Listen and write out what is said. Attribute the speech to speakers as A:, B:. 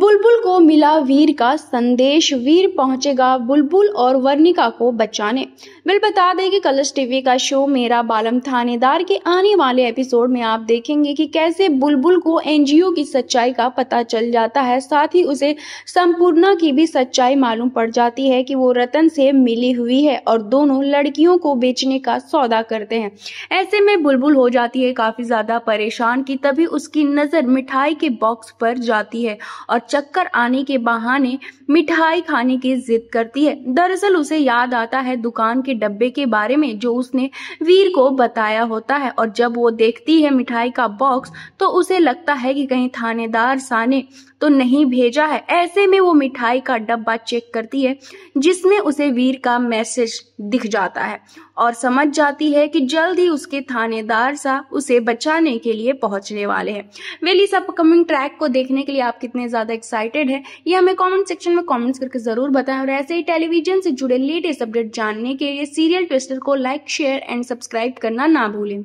A: बुलबुल को मिला वीर का संदेश वीर पहुंचेगा बुलबुल और वर्णिका को बचाने बिल बता दें कि कलर्स टीवी का शो मेरा बालम थानेदार के आने वाले एपिसोड में आप देखेंगे कि कैसे बुलबुल को एनजीओ की सच्चाई का पता चल जाता है साथ ही उसे संपूर्णा की भी सच्चाई मालूम पड़ जाती है कि वो रतन से मिली हुई है और दोनों लड़कियों को बेचने का सौदा करते हैं ऐसे में बुलबुल हो जाती है काफी ज्यादा परेशान की तभी उसकी नजर मिठाई के बॉक्स पर जाती है और चक्कर आने के बहाने मिठाई खाने की जिद करती है दरअसल उसे याद आता है दुकान के डब्बे के बारे में जो उसने वीर को बताया होता है और जब वो देखती है मिठाई का बॉक्स तो उसे लगता है कि कहीं थानेदार साने तो नहीं भेजा है ऐसे में वो मिठाई का डब्बा चेक करती है जिसमें उसे वीर का मैसेज दिख जाता है और समझ जाती है कि जल्द ही उसके थानेदार सा उसे बचाने के लिए पहुंचने वाले हैं वेल इस अपकमिंग ट्रैक को देखने के लिए आप कितने ज़्यादा एक्साइटेड हैं ये हमें कमेंट सेक्शन में कमेंट्स करके ज़रूर बताएं और ऐसे ही टेलीविजन से जुड़े लेटेस्ट अपडेट जानने के लिए सीरियल ट्विस्टर को लाइक शेयर एंड सब्सक्राइब करना ना भूलें